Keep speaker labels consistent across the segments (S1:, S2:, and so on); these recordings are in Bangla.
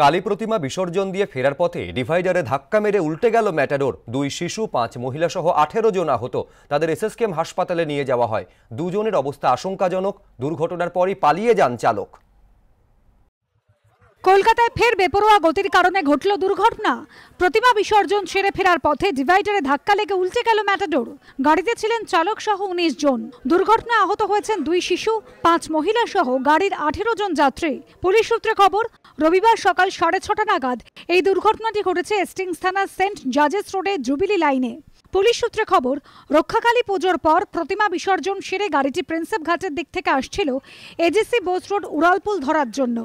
S1: কালী প্রতিমা বিসর্জন দিয়ে ফেরার পথে ডিভাইডারে ধাক্কা মেরে উল্টে গেল ম্যাটাডোর দুই শিশু পাঁচ মহিলা সহ আঠেরো জন আহত তাদের এসএসকেম হাসপাতালে নিয়ে যাওয়া হয় দুজনের অবস্থা আশঙ্কাজনক দুর্ঘটনার পরই পালিয়ে যান চালক
S2: কলকাতায় ফের বেপরোয়া গতির কারণে ঘটল দুর্ঘটনা প্রতিমা বিসর্জন সেরে ফেরার পথে ডিভাইডারে ধাক্কা লেগে উল্টে গেল ম্যাটাডোর গাড়িতে ছিলেন চালক সহ উনিশ জন দুর্ঘটনায় আহত হয়েছেন দুই শিশু পাঁচ মহিলা সহ গাড়ির আঠেরো জন যাত্রী পুলিশ সূত্রে খবর রবিবার সকাল সাড়ে ছটা নাগাদ এই দুর্ঘটনাটি ঘটেছে এস্টিংস থানার সেন্ট জাজেস রোডে জুবিলি লাইনে পুলিশ সূত্রে খবর রক্ষাকালী পুজোর পর প্রতিমা বিসর্জন সেরে গাড়িটি প্রিন্সেপ ঘাটের দিক থেকে আসছিল এজিসি বোস রোড উড়ালপুল ধরার জন্য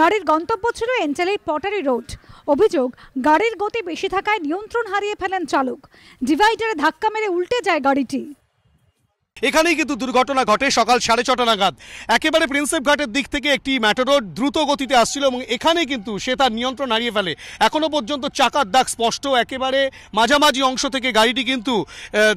S2: গাড়ির গন্তব্য ছিল এঞ্চেলের পটারি রোড অভিযোগ গাড়ির গতি বেশি থাকায় নিয়ন্ত্রণ হারিয়ে ফেলেন চালক ডিভাইডারে ধাক্কা মেরে উল্টে যায় গাড়িটি
S3: এখানেই কিন্তু দুর্ঘটনা ঘটে সকাল সাড়ে ছটা নাগাদ একেবারে প্রিন্সেপ ঘাটের দিক থেকে একটি ম্যাটাডোর দ্রুত গতিতে আসছিল এবং এখানে কিন্তু সে তার নিয়ন্ত্রণ হারিয়ে ফেলে এখনও পর্যন্ত চাকার দাগ স্পষ্ট একেবারে মাঝামাঝি অংশ থেকে গাড়িটি কিন্তু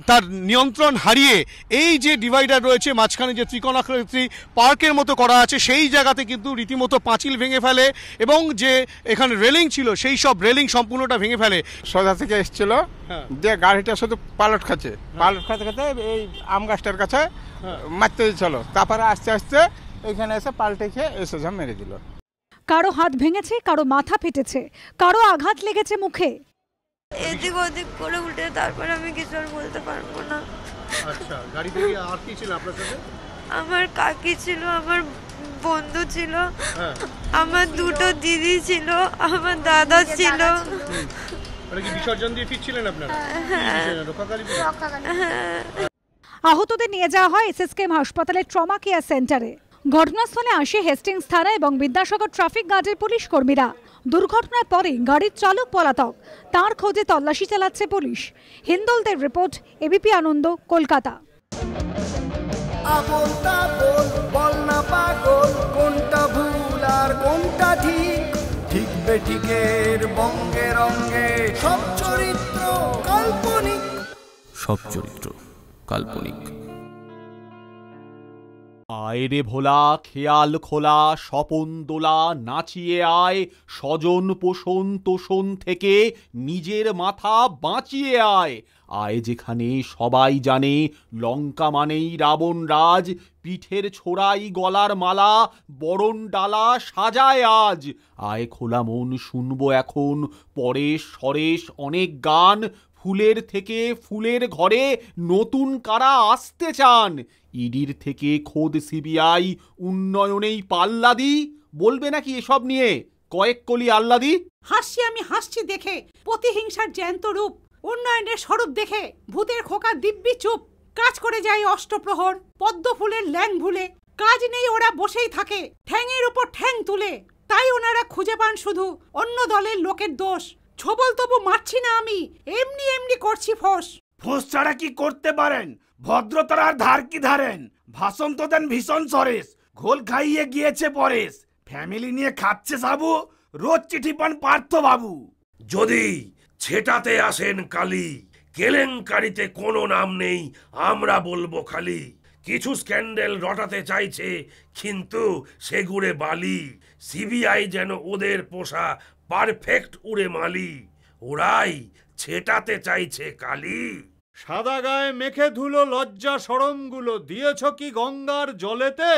S3: তার নিয়ন্ত্রণ হারিয়ে এই যে ডিভাইডার রয়েছে মাঝখানে যে ত্রিকোণাকৃতি পার্কের মতো করা আছে সেই জায়গাতে কিন্তু রীতিমতো পাঁচিল ভেঙে ফেলে এবং যে এখানে রেলিং ছিল সেই সব রেলিং সম্পূর্ণটা ভেঙে ফেলে সোজা থেকে এসছিল যে হ্যাঁ। গাড়িটা শুধু পালট খাচ্ছে হ্যাঁ। পালট খাতে খাতে এই আম গাছটা গেটের কাছে হ্যাঁ। মারতে চলো তারপরে আস্তে আস্তে এখানে এসে পাল্টে খেয়ে এসে মেরে দিল
S2: কারো হাত ভেঙেছে কারো মাথা ফেটেছে কারো আঘাত লেগেছে মুখে
S3: এদিক ওদিক করে উঠে তারপর আমি কিছু আর বলতে পারবো না আচ্ছা গাড়িতে আর কি ছিল আপনার সাথে আমার
S2: কাকি ছিল আমার বন্ধু ছিল হ্যাঁ। আমার দুটো দিদি ছিল আমার দাদা ছিল
S3: মানে বিসর্জন দিয়ে ফিরছিলেন আপনারা হ্যাঁ।
S2: আহতদের নিয়ে যাওয়া হয় এসএসকেএম হাসপাতালের ট্রমা কেয়ার সেন্টারে ঘটনাস্থলে আসে হেস্টিংস থানা এবং বিদ্যাসাগর ট্রাফিক গার্ডের পুলিশ কর্মীরা দুর্ঘটনার পরে গাড়ির চালক পলাতক তার খোঁজে তল্লাশি চালাচ্ছে পুলিশ হিন্দলদের রিপোর্ট এবিপি আনন্দ কলকাতা সব
S1: চরিত্র
S4: সব চরিত্র কাল্পনিক আয় রে ভোলা খেয়াল খোলা স্বপন দোলা নাচিয়ে আয় স্বজন পোষণ তোষণ থেকে নিজের মাথা বাঁচিয়ে আয় আয় যেখানে সবাই জানে লঙ্কা মানেই রাবণ রাজ পিঠের ছোড়াই গলার মালা বরণ ডালা সাজায় আজ আয় খোলা মন শুনবো এখন পরেশ সরেশ অনেক গান ফুলের থেকে ফুলের ঘরে নতুন কারা আসতে চান ইডির থেকে খোদ সিবিআই উন্নয়নেই পাল্লাদি বলবে নাকি এসব নিয়ে কয়েক কলি আল্লাদি হাসছি আমি হাসছি দেখে প্রতিহিংসার জ্যান্ত রূপ উন্নয়নের স্বরূপ
S5: দেখে ভূতের খোকা দিব্যি চুপ কাজ করে যায় অষ্টপ্রহর পদ্ম ফুলের ল্যাং ভুলে কাজ নেই ওরা বসেই থাকে ঠ্যাংয়ের উপর ঠ্যাং তুলে তাই ওনারা খুঁজে পান শুধু অন্য দলের লোকের দোষ ছবল তবু মারছি না আমি এমনি এমনি করছি ফোস
S6: ফোস ছাড়া কি করতে পারেন ভদ্রতার আর ধার কি ধারেন ভাষণ তো দেন ভীষণ সরেশ ঘোল খাইয়ে গিয়েছে পরেশ ফ্যামিলি নিয়ে খাচ্ছে সাবু রোজ
S7: চিঠি পান পার্থ বাবু যদি ছেটাতে আসেন কালি কেলেঙ্কারিতে কোনো নাম নেই আমরা বলবো খালি কিছু স্ক্যান্ডেল রটাতে চাইছে কিন্তু সেগুড়ে বালি সিবিআই যেন ওদের পোষা পারফেক্ট উড়ে মালি ওরাই ছেটাতে চাইছে কালি
S4: সাদা গায়ে মেখে ধুলো লজ্জা সরমগুলো দিয়েছ কি গঙ্গার জলেতে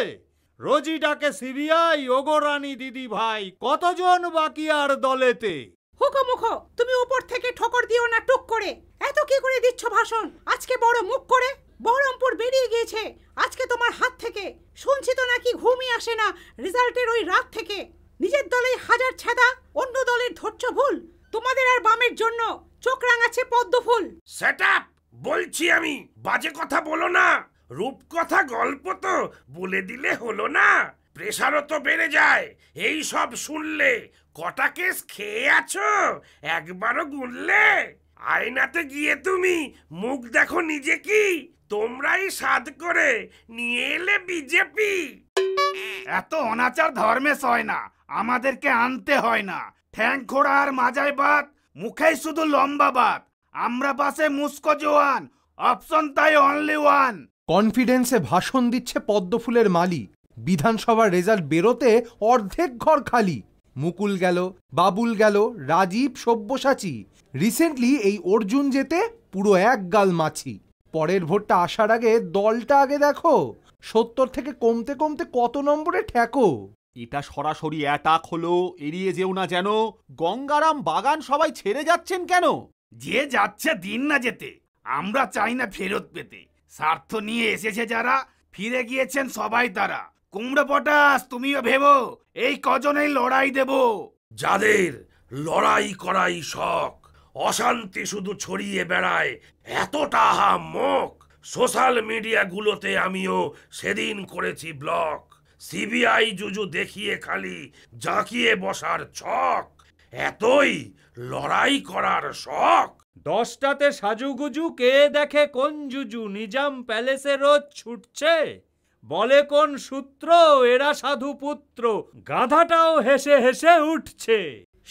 S4: রোজি ডাকে সিবিআই ওগো রানী দিদি ভাই কতজন বাকি আর দলেতে
S5: হুকো মুখো তুমি উপর থেকে ঠোকর দিও না টুক করে এত কি করে দিচ্ছ ভাষণ আজকে বড় মুখ করে বহরমপুর বেরিয়ে গিয়েছে আজকে তোমার হাত থেকে শুনছি তো নাকি ঘুমই আসে না রেজাল্টের ওই রাত থেকে নিজের দলেই হাজার ছেদা অন্য দলের ধৈর্য ভুল তোমাদের আর বামের জন্য চোখ রাঙাচ্ছে পদ্ম ফুল সেট
S7: আপ বলছি আমি বাজে কথা বলো না রূপকথা গল্প তো বলে দিলে হলো না প্রেসারও তো বেড়ে যায় এই সব শুনলে কটা কেস খেয়ে আছো একবারও গুনলে আয়নাতে গিয়ে তুমি মুখ দেখো নিজে কি তোমরাই সাদ করে নিয়ে এলে বিজেপি
S6: এত অনাচার ধর্মে সয় না আমাদেরকে আনতে হয় না ঠ্যাং খোড়া আর মাজায় বাত মুখেই শুধু লম্বা বাদ আমরা পাশে মুস্কো জোয়ান অপশন তাই অনলি ওয়ান
S1: কনফিডেন্সে ভাষণ দিচ্ছে পদ্মফুলের মালি বিধানসভার রেজাল্ট বেরোতে অর্ধেক ঘর খালি মুকুল গেল বাবুল গেল রাজীব সব্যসাচী রিসেন্টলি এই অর্জুন যেতে পুরো এক গাল মাছি পরের ভোটটা আসার আগে দলটা আগে দেখো সত্তর থেকে
S4: কমতে কমতে কত নম্বরে ঠেকো এটা সরাসরি অ্যাটাক হলো এড়িয়ে যেও না যেন
S6: গঙ্গারাম বাগান সবাই ছেড়ে যাচ্ছেন কেন যে যাচ্ছে দিন না যেতে আমরা চাই না ফেরত পেতে স্বার্থ নিয়ে এসেছে যারা ফিরে গিয়েছেন সবাই তারা কুমড়ো পটাস তুমিও ভেবো এই কজনেই লড়াই দেব যাদের
S7: লড়াই করাই শখ অশান্তি শুধু ছড়িয়ে বেড়ায় এতটা হা মক সোশ্যাল মিডিয়াগুলোতে আমিও সেদিন করেছি ব্লক সিবিআই জুজু দেখিয়ে খালি জাঁকিয়ে বসার ছক
S6: এতই লড়াই করার শখ দশটাতে সাজুগুজু কে দেখে কোন জুজু নিজাম প্যালেসে রোজ ছুটছে বলে কোন সূত্র এরা সাধু পুত্র গাধাটাও হেসে হেসে উঠছে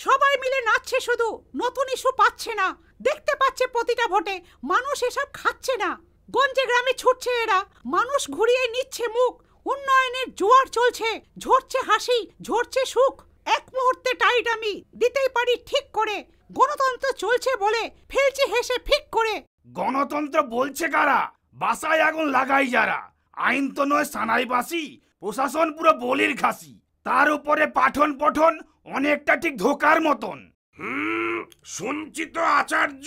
S5: সবাই মিলে নাচছে শুধু নতুন ইস্যু পাচ্ছে না দেখতে পাচ্ছে প্রতিটা ভোটে মানুষ এসব খাচ্ছে না গঞ্জে গ্রামে ছুটছে এরা মানুষ ঘুরিয়ে নিচ্ছে মুখ উন্নয়নের জোয়ার চলছে ঝরছে হাসি ঝরছে সুখ এক মুহূর্তে টাইট আমি
S6: দিতেই পারি ঠিক করে গণতন্ত্র চলছে বলে ফেলছে হেসে ফিক করে গণতন্ত্র বলছে কারা বাসায় আগুন লাগাই যারা আইন তো নয় সানাই বাসি প্রশাসন পুরো বলির খাসি তার উপরে পাঠন পঠন অনেকটা ঠিক ধোকার মতন
S7: হুম শুনছি আচার্য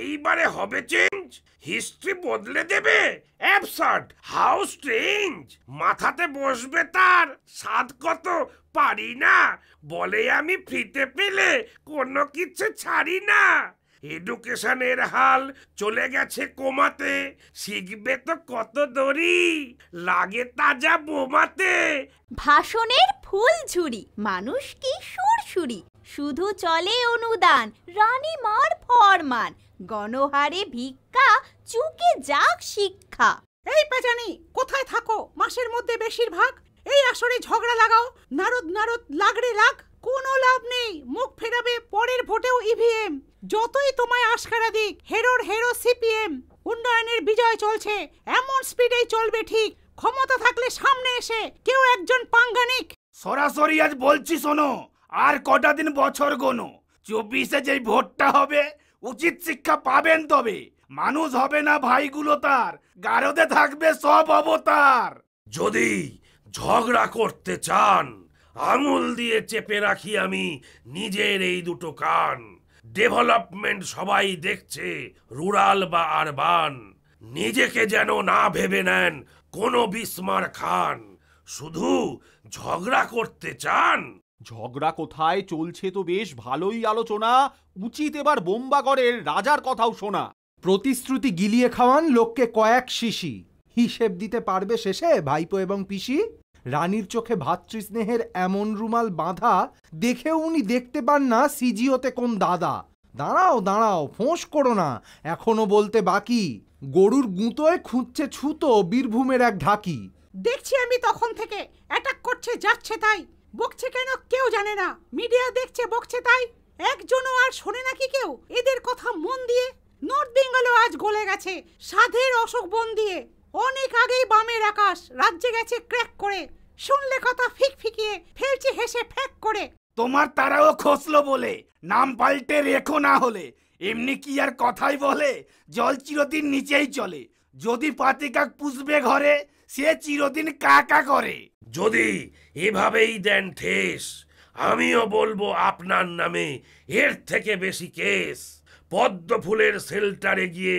S7: এইবারে হবে চেঞ্জ হিস্ট্রি বদলে দেবে অ্যাবসার্ড হাউ স্ট্রেঞ্জ মাথাতে বসবে তার স্বাদ কত পারি না বলে আমি ফ্রিতে পেলে কোনো কিছু ছাড়ি না এডুকেশনের হাল চলে গেছে কমাতে শিখবে তো কত দড়ি লাগে তাজা বোমাতে
S5: ভাষণের ফুলঝুরি মানুষ কি সুরসুরি শুধু চলে অনুদান রানী মার ফরমান গণহারে ভিক্ষা চুকে যাক শিক্ষা এই পেজানি কোথায় থাকো মাসের মধ্যে বেশিরভাগ এই আসরে ঝগড়া লাগাও নারদ নারদ লাগড়ে লাগ কোনো লাভ নেই মুখ ফেরাবে পরের ভোটেও ইভিএম e যতই তোমায় আশকারা দিক হেরোর হেরো সিপিএম উন্নয়নের বিজয় চলছে এমন স্পিডেই চলবে ঠিক ক্ষমতা থাকলে সামনে
S6: এসে কেউ একজন সরাসরি আজ বলছি শোনো আর কটা দিন বছর গোনো চব্বিশে যেই ভোটটা হবে উচিত শিক্ষা পাবেন তবে মানুষ হবে না ভাইগুলো তার গারদে থাকবে সব অবতার যদি
S7: ঝগড়া করতে চান আঙুল দিয়ে চেপে রাখি আমি নিজের এই দুটো কান ডেভেলপমেন্ট সবাই দেখছে রুরাল বা আরবান নিজেকে যেন না ভেবে নেন কোনো বিস্মার খান শুধু ঝগড়া করতে চান ঝগড়া কোথায় চলছে তো
S4: বেশ ভালোই আলোচনা উচিত এবার বোম্বাগড়ের রাজার কথাও শোনা প্রতিশ্রুতি
S1: গিলিয়ে খাওয়ান লোককে কয়েক শিশি হিসেব দিতে পারবে শেষে ভাইপো এবং পিসি রানীর চোখে ভাতৃস্নেহের এমন রুমাল বাঁধা দেখেও উনি দেখতে পান না সিজিওতে কোন দাদা দাঁড়াও দাঁড়াও ফোঁস করো না এখনো বলতে বাকি গরুর গুঁতোয় খুঁজছে ছুতো বীরভূমের এক ঢাকি
S5: দেখছি আমি তখন থেকে অ্যাটাক করছে যাচ্ছে তাই বকছে কেন কেউ জানে না মিডিয়া দেখছে বকছে তাই একজনও আর শোনে নাকি কেউ এদের কথা মন দিয়ে নর্থ বেঙ্গলও আজ গলে গেছে সাধের অশোক বন দিয়ে অনেক আগেই বামের আকাশ রাজ্যে গেছে ক্র্যাক করে শুনলে কথা ফিক ফিকিয়ে ফেলছে হেসে ফ্যাক করে
S6: তোমার তারাও খসলো বলে নাম পাল্টে রেখো না হলে এমনি কি আর কথাই বলে জল চিরদিন নিচেই চলে যদি পাতিকাক পুষবে ঘরে সে চিরদিন কাকা করে
S7: যদি এভাবেই দেন ঠেস আমিও বলবো আপনার নামে এর থেকে বেশি কেস পদ্ম ফুলের সেল্টারে গিয়ে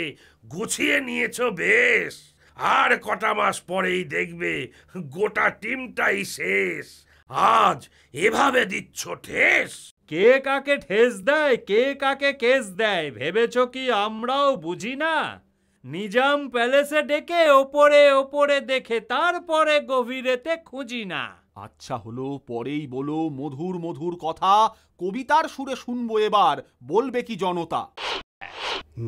S7: গুছিয়ে নিয়েছ বেশ আর কটা মাস পরেই দেখবে গোটা টিমটাই শেষ আজ এভাবে দিচ্ছ ঠেস
S6: কে কাকে ঠেস দেয় কে কাকে কেস দেয় ভেবেছ কি আমরাও বুঝি না নিজাম প্যালেসে ডেকে ওপরে ওপরে দেখে তারপরে গভীরেতে খুঁজি না
S4: আচ্ছা হলো পরেই বলো মধুর মধুর কথা কবিতার সুরে শুনবো এবার বলবে কি জনতা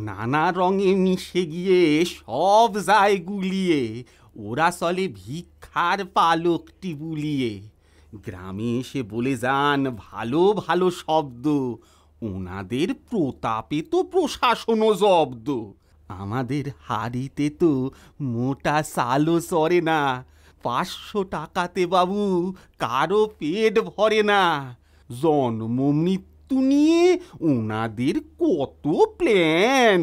S4: নানা রঙে মিশে গিয়ে সব যায় গুলিয়ে ওরা চলে ভিক্ষার পালকটি বুলিয়ে গ্রামে এসে বলে যান ভালো ভালো শব্দ ওনাদের প্রতাপে তো প্রশাসনও জব্দ আমাদের হাড়িতে তো মোটা সালও সরে না পাঁচশো টাকাতে বাবু কারো পেট ভরে না জন্ম মৃত্যু নিয়ে ওনাদের কত প্ল্যান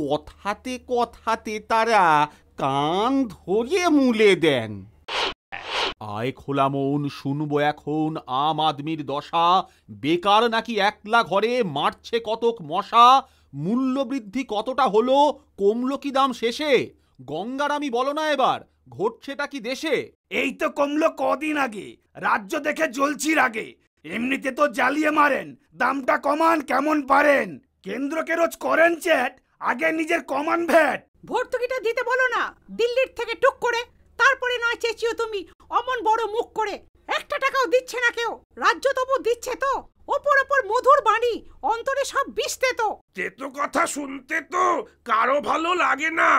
S4: কথাতে কথাতে তারা কান ধরিয়ে মুলে দেন আয় খোলা মন শুনবো এখন আম আদমির দশা বেকার নাকি একলা ঘরে মারছে কতক মশা মূল্যবৃদ্ধি কতটা হলো কমলো
S6: কি দাম শেষে গঙ্গার আমি বলো না এবার ঘটছেটা কি দেশে এই তো কমলো কদিন আগে রাজ্য দেখে জ্বলছির আগে এমনিতে তো জ্বালিয়ে মারেন দামটা কমান কেমন পারেন কেন্দ্রকে রোজ করেন চ্যাট আগে নিজের কমান ভ্যাট
S5: ভর্তুকিটা দিতে বলো না দিল্লির থেকে টুক করে তারপরে নয় চেঁচিও তুমি অমন বড় মুখ করে একটা টাকাও দিচ্ছে না কেউ রাজ্য তবু দিচ্ছে তো ওপর ওপর মধুর বাণী অন্তরে সব বিষতে তো
S7: তেতো কথা শুনতে তো কারো ভালো লাগে না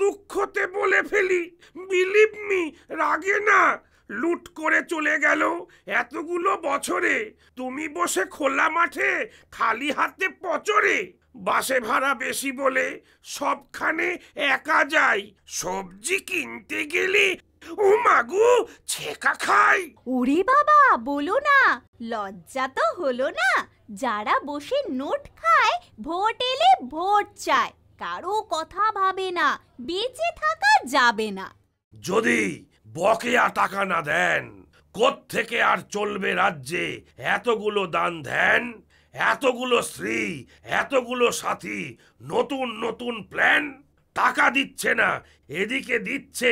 S7: দুঃখতে বলে ফেলি বিলিভ মি রাগে না লুট করে চলে গেল এতগুলো বছরে তুমি বসে খোলা মাঠে খালি হাতে পচরে বাসে ভাড়া বেশি বলে সবখানে একা যাই সবজি কিনতে গেলে ও মাগু ছেকা খাই
S5: ওরে বাবা বলো না লজ্জা তো হলো না যারা বসে নোট খায় ভোট এলে ভোট চায় কারো কথা ভাবে না বেঁচে থাকা যাবে না
S7: যদি বকেয়া টাকা না দেন থেকে আর চলবে রাজ্যে এতগুলো দান ধ্যান এতগুলো শ্রী এতগুলো সাথী নতুন নতুন প্ল্যান টাকা দিচ্ছে না এদিকে দিচ্ছে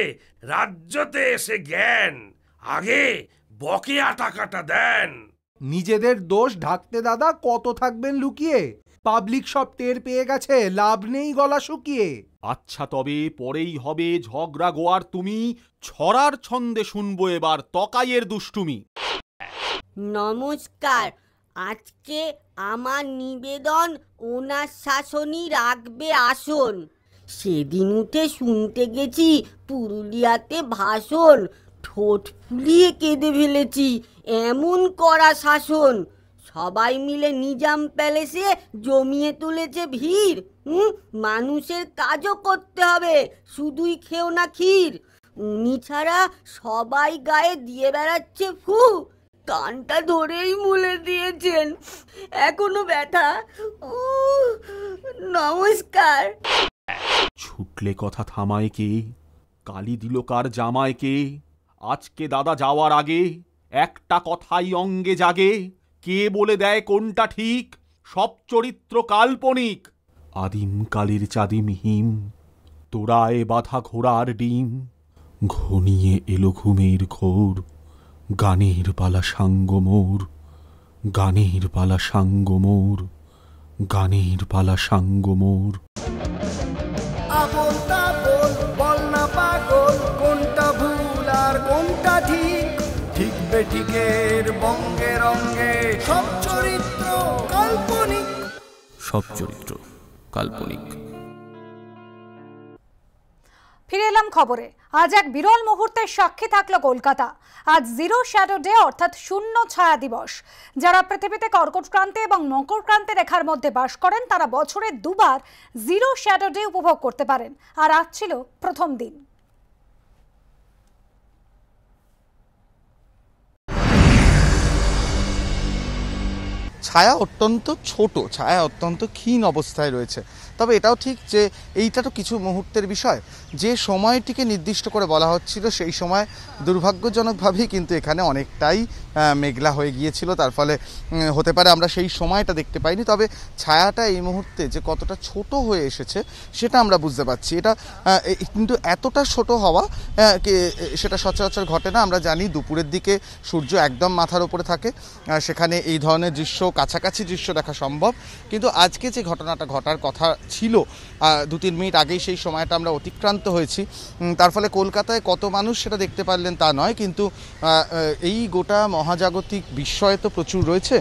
S7: রাজ্যতে এসে জ্ঞান আগে বকেয়া টাকাটা দেন
S1: নিজেদের দোষ ঢাকতে দাদা কত থাকবেন লুকিয়ে পাবলিক সব টের পেয়ে গেছে লাভ নেই গলা শুকিয়ে
S4: আচ্ছা তবে পরেই হবে ঝগড়া গোয়ার তুমি ছড়ার ছন্দে শুনবো এবার তকাইয়ের দুষ্টুমি
S2: নমস্কার আজকে আমার নিবেদন ওনার শাসনই রাখবে আসন সেদিন উঠে শুনতে গেছি পুরুলিয়াতে ভাষণ ঠোঁট ফুলিয়ে কেঁদে ফেলেছি এমন করা শাসন সবাই মিলে নিজাম প্যালেসে জমিয়ে তুলেছে ভিড় হুম মানুষের কাজও করতে হবে শুধুই খেও না ক্ষীর উনি ছাড়া সবাই গায়ে দিয়ে বেড়াচ্ছে ফু কানটা ধরেই মুলে দিয়েছেন এখনো ব্যথা নমস্কার
S4: ছুটলে কথা থামায় কে কালি দিল কার জামায় কে আজকে দাদা যাওয়ার আগে একটা কথাই অঙ্গে জাগে কে বলে দেয় কোনটা ঠিক সব চরিত্র কাল্পনিক আদিম কালের চাঁদিম হিম তোরায় বাধা ঘোড়ার ডিম ঘনিয়ে এলো ঘুমের ঘোর গানের পালা সাঙ্গ মোর গানের পালা সাঙ্গ মোর গানের পালা সাঙ্গ মোর
S6: আপন তাপন বল না পাগল কোনটা ভুল আর কোনটা
S1: ঠিক ঠিক বেঠিকের বঙ্গে রঙ্গে সব চরিত্র
S2: কাল্পনিক
S4: সব চরিত্র কাল্পনিক
S2: ফিরে এলাম খবরে আজ এক বিরল মুহূর্তের সাক্ষী থাকলো কলকাতা আজ জিরো শ্যাডো ডে অর্থাৎ শূন্য ছায়া দিবস যারা পৃথিবীতে কর্কটক্রান্তি এবং মকরক্রান্তি রেখার মধ্যে বাস করেন তারা বছরে দুবার জিরো শ্যাডো ডে উপভোগ করতে পারেন আর আজ ছিল প্রথম দিন
S3: ছায়া অত্যন্ত ছোট ছায়া অত্যন্ত ক্ষীণ অবস্থায় রয়েছে তবে এটাও ঠিক যে এইটা তো কিছু মুহূর্তের বিষয় যে সময়টিকে নির্দিষ্ট করে বলা হচ্ছিল সেই সময় দুর্ভাগ্যজনকভাবেই কিন্তু এখানে অনেকটাই মেঘলা হয়ে গিয়েছিল তার ফলে হতে পারে আমরা সেই সময়টা দেখতে পাইনি তবে ছায়াটা এই মুহূর্তে যে কতটা ছোট হয়ে এসেছে সেটা আমরা বুঝতে পারছি এটা কিন্তু এতটা ছোট হওয়া সেটা সচরাচর ঘটে না আমরা জানি দুপুরের দিকে সূর্য একদম মাথার ওপরে থাকে সেখানে এই ধরনের দৃশ্য কাছাকাছি দৃশ্য দেখা সম্ভব কিন্তু আজকে যে ঘটনাটা ঘটার কথা ছিল দু তিন মিনিট আগেই সেই সময়টা আমরা অতিক্রান্ত হয়েছি তার ফলে কলকাতায় কত মানুষ সেটা দেখতে পারলেন তা নয় কিন্তু এই গোটা মহাজাগতিক বিস্ময় তো প্রচুর রয়েছে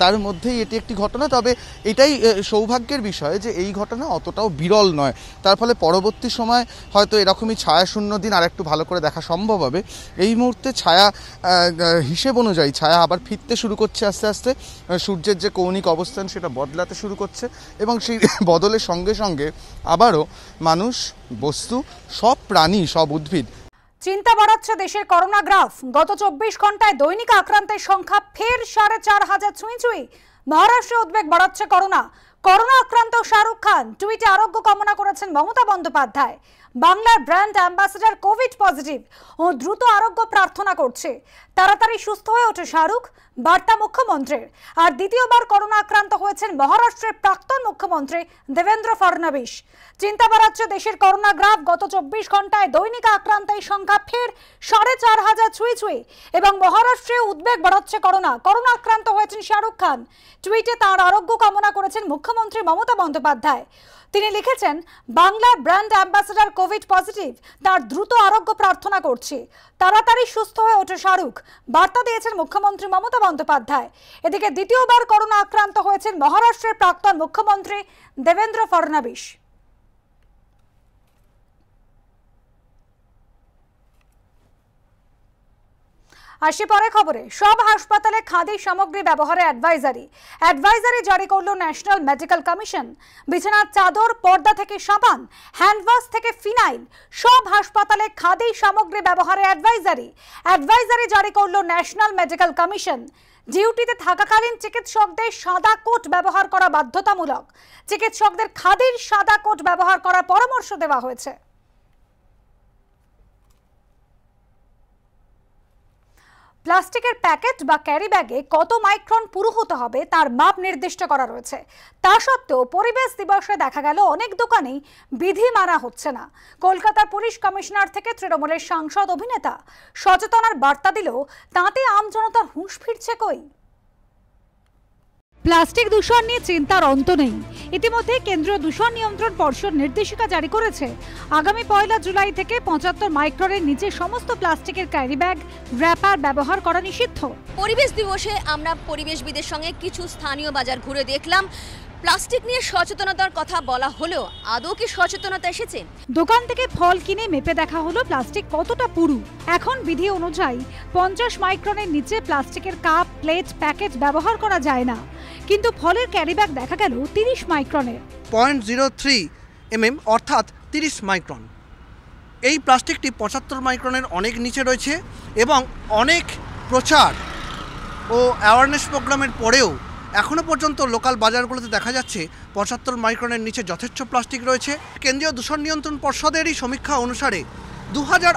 S3: তার মধ্যেই এটি একটি ঘটনা তবে এটাই সৌভাগ্যের বিষয় যে এই ঘটনা অতটাও বিরল নয় তার ফলে পরবর্তী সময় হয়তো এরকমই ছায়া শূন্য দিন আর একটু ভালো করে দেখা সম্ভব হবে এই মুহূর্তে ছায়া হিসেব অনুযায়ী ছায়া আবার ফিরতে শুরু করছে আস্তে আস্তে সূর্যের যে কৌণিক অবস্থান সেটা বদলাতে শুরু করছে এবং সেই বদলে জঙ্গলের সঙ্গে সঙ্গে আবারও মানুষ বস্তু সব প্রাণী সব উদ্ভিদ
S2: চিন্তা বাড়াচ্ছে দেশের করোনা গ্রাফ গত চব্বিশ ঘন্টায় দৈনিক আক্রান্তের সংখ্যা ফের সাড়ে চার হাজার ছুঁই ছুঁই মহারাষ্ট্রে উদ্বেগ বাড়াচ্ছে করোনা করোনা আক্রান্ত শাহরুখ খান টুইটে আরোগ্য কামনা করেছেন মমতা বন্দ্যোপাধ্যায় বাংলার ব্র্যান্ড অ্যাম্বাসেডার কোভিড পজিটিভ ও দ্রুত আরোগ্য প্রার্থনা করছে তাড়াতাড়ি সুস্থ হয়ে ওঠে শাহরুখ বার্তা মুখ্যমন্ত্রীর আর দ্বিতীয়বার করোনা আক্রান্ত হয়েছেন মহারাষ্ট্রের প্রাক্তন মুখ্যমন্ত্রী দেবেন্দ্র ফডনবিস চিন্তা বাড়াচ্ছে দেশের করোনা গ্রাফ গত চব্বিশ ঘন্টায় দৈনিক আক্রান্তের সংখ্যা ফের সাড়ে চার হাজার ছুঁই ছুঁই এবং মহারাষ্ট্রে উদ্বেগ বাড়াচ্ছে করোনা করোনা আক্রান্ত হয়েছেন শাহরুখ খান টুইটে তার আরোগ্য কামনা করেছেন মুখ্যমন্ত্রী মমতা বন্দ্যোপাধ্যায় তিনি লিখেছেন Bangla brand ambassador covid positive তার দ্রুত আরোগ্য প্রার্থনা করছি তাড়াতাড়ি সুস্থ হয়ে ওঠে শাহরুখ বার্তা দিয়েছেন মুখ্যমন্ত্রী মমতা বন্দ্যোপাধ্যায় এদিকে দ্বিতীয়বার করোনা আক্রান্ত হয়েছেন মহারাষ্ট্রের প্রাক্তন মুখ্যমন্ত্রী দেবেন্দ্র ফডনবিশ আসি পরে খবরে সব হাসপাতালে খাদি সামগ্রী ব্যবহারে অ্যাডভাইজারি অ্যাডভাইজারি জারি করল ন্যাশনাল মেডিকেল কমিশন বিছানার চাদর পর্দা থেকে সাবান হ্যান্ডওয়াশ থেকে ফিনাইল সব হাসপাতালে খাদি সামগ্রী ব্যবহারে অ্যাডভাইজারি অ্যাডভাইজারি জারি করল ন্যাশনাল মেডিকেল কমিশন ডিউটিতে থাকাকালীন চিকিৎসকদের সাদা কোট ব্যবহার করা বাধ্যতামূলক চিকিৎসকদের খাদির সাদা কোট ব্যবহার করার পরামর্শ দেওয়া হয়েছে প্লাস্টিকের প্যাকেট বা ক্যারি ব্যাগে কত মাইক্রন পুরু হতে হবে তার মাপ নির্দিষ্ট করা রয়েছে তা সত্ত্বেও পরিবেশ দিবসে দেখা গেল অনেক দোকানেই বিধি মানা হচ্ছে না কলকাতার পুলিশ কমিশনার থেকে তৃণমূলের সাংসদ অভিনেতা সচেতনার বার্তা দিলেও তাতে আমজনতার হুঁশ ফিরছে কই প্লাস্টিক দূষণ নিয়ে চিন্তার অন্ত নেই ইতিমধ্যে কেন্দ্রীয় দূষণ নিয়ন্ত্রণ পর্ষদ নির্দেশিকা জারি করেছে আগামী পয়লা জুলাই থেকে পঁচাত্তর মাইক্রনের নিচে সমস্ত প্লাস্টিকের ক্যারি ব্যাগ র্যাপার ব্যবহার করা নিষিদ্ধ পরিবেশ দিবসে আমরা পরিবেশবিদের সঙ্গে কিছু স্থানীয় বাজার ঘুরে দেখলাম প্লাস্টিক নিয়ে সচেতনতার কথা বলা হলেও আদৌ কি সচেতনতা এসেছে দোকান থেকে ফল কিনে মেপে দেখা হলো প্লাস্টিক কতটা পুরু এখন বিধি অনুযায়ী পঞ্চাশ মাইক্রনের নিচে প্লাস্টিকের কাপ প্লেট প্যাকেট ব্যবহার করা যায় না কিন্তু
S8: ফলের ক্যারিব্যাগ দেখা গেল তিরিশ মাইক্রনের পয়েন্ট জিরো থ্রি এমএম অর্থাৎ তিরিশ মাইক্রন এই প্লাস্টিকটি পঁচাত্তর মাইক্রনের অনেক নিচে রয়েছে এবং অনেক প্রচার ও অ্যাওয়ারনেস প্রোগ্রামের পরেও এখনও পর্যন্ত লোকাল বাজারগুলোতে দেখা যাচ্ছে পঁচাত্তর মাইক্রনের নিচে যথেচ্ছ প্লাস্টিক রয়েছে কেন্দ্রীয় দূষণ নিয়ন্ত্রণ পর্ষদেরই সমীক্ষা অনুসারে দু হাজার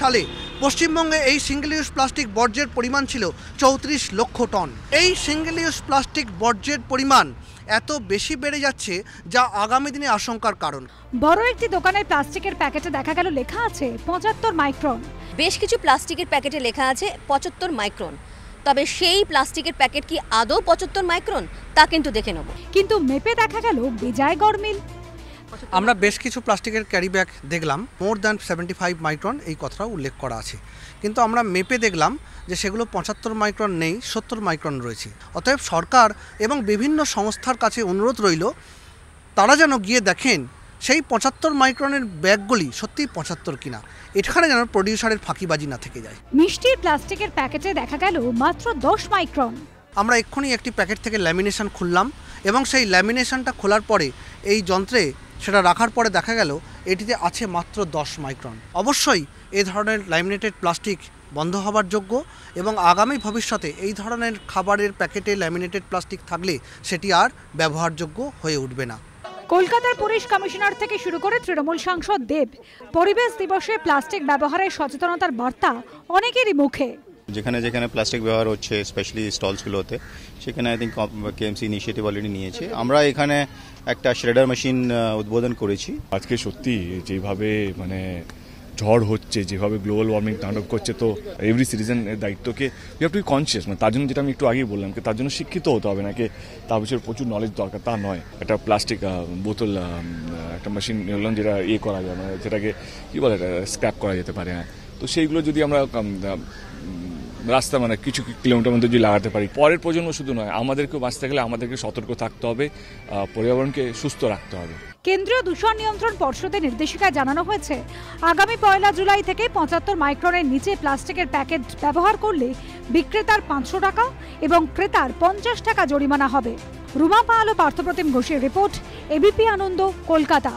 S8: সালে পশ্চিমবঙ্গে এই সিঙ্গেল ইউজ প্লাস্টিক বর্জ্যের পরিমাণ ছিল চৌত্রিশ লক্ষ টন এই সিঙ্গেল ইউজ প্লাস্টিক বর্জ্যের পরিমাণ এত বেশি বেড়ে যাচ্ছে যা আগামী দিনে আশঙ্কার কারণ
S2: বড় একটি দোকানের প্লাস্টিকের প্যাকেটে দেখা গেল লেখা আছে পঁচাত্তর মাইক্রন বেশ কিছু প্লাস্টিকের প্যাকেটে লেখা আছে পঁচাত্তর মাইক্রন তবে সেই প্লাস্টিকের প্যাকেট কি আদৌ পঁচাত্তর মাইক্রন তা কিন্তু দেখে নেব কিন্তু মেপে দেখা গেল বেজায় গরমিল
S8: আমরা বেশ কিছু প্লাস্টিকের ক্যারি ব্যাগ দেখলাম more than seventy five micron এই কথাটা উল্লেখ করা আছে কিন্তু আমরা মেপে দেখলাম যে সেগুলো পঁচাত্তর মাইক্রন নেই সত্তর মাইক্রন রয়েছে অতএব সরকার এবং বিভিন্ন সংস্থার কাছে অনুরোধ রইল তারা যেন গিয়ে দেখেন সেই পঁচাত্তর মাইক্রনের ব্যাগগুলি সত্যি পঁচাত্তর কিনা এখানে যেন প্রডিউসারের ফাঁকিবাজি না থেকে যায় মিষ্টির প্লাস্টিকের প্যাকেটে দেখা গেল মাত্র দশ মাইক্রন আমরা এক্ষুনি একটি প্যাকেট থেকে ল্যামিনেশন খুললাম এবং সেই ল্যামিনেশনটা খোলার পরে এই যন্ত্রে সেটা রাখার পরে দেখা গেল এটিতে আছে মাত্র দশ মাইক্রন অবশ্যই এ ধরনের ল্যামিনেটেড প্লাস্টিক বন্ধ হবার যোগ্য এবং আগামী ভবিষ্যতে এই ধরনের খাবারের প্যাকেটে ল্যামিনেটেড প্লাস্টিক থাকলে সেটি আর ব্যবহারযোগ্য হয়ে উঠবে না
S2: কলকাতার পুলিশ কমিশনার থেকে শুরু করে তৃণমূল সাংসদ দেব পরিবেশ দিবসে প্লাস্টিক ব্যবহারের সচেতনতার বার্তা অনেকেরই মুখে
S4: যেখানে যেখানে প্লাস্টিক ব্যবহার হচ্ছে স্পেশালি স্টলসগুলোতে সেখানে I think KMC initiative already নিয়েছে আমরা এখানে একটা শ্রেডার মেশিন উদ্বোধন করেছি আজকে সত্যি যেভাবে মানে ঝড় হচ্ছে যেভাবে গ্লোবাল ওয়ার্মিং তাণ্ডব করছে তো এভরি সিটিজেন এর দায়িত্বকে you have to be conscious মানে তার জন্য যেটা আমি একটু আগেই বললাম তার জন্য শিক্ষিত হতে হবে নাকি তার বিষয়ে প্রচুর নলেজ দরকার তা নয় একটা প্লাস্টিক বোতল একটা মেশিন নিলাম যেটা ইয়ে করা যায় মানে যেটাকে কী বলে স্ক্র্যাপ করা যেতে পারে হ্যাঁ তো সেইগুলো যদি আমরা রাস্তা মানে কিছু কিলোমিটার মধ্যে যদি লাগাতে পারি পরের প্রজন্ম শুধু নয় আমাদেরকেও বাঁচতে গেলে আমাদেরকে সতর্ক থাকতে হবে পর্যাবরণকে সুস্থ রাখতে হবে
S2: কেন্দ্রীয় দূষণ নিয়ন্ত্রণ পর্ষদের নির্দেশিকায় জানানো হয়েছে আগামী পয়লা জুলাই থেকে পঁচাত্তর মাইক্রনের নিচে প্লাস্টিকের প্যাকেট ব্যবহার করলে বিক্রেতার পাঁচশো টাকা এবং ক্রেতার পঞ্চাশ টাকা জরিমানা হবে রুমা পাল ও পার্থপ্রতিম ঘোষের রিপোর্ট এবিপি আনন্দ কলকাতা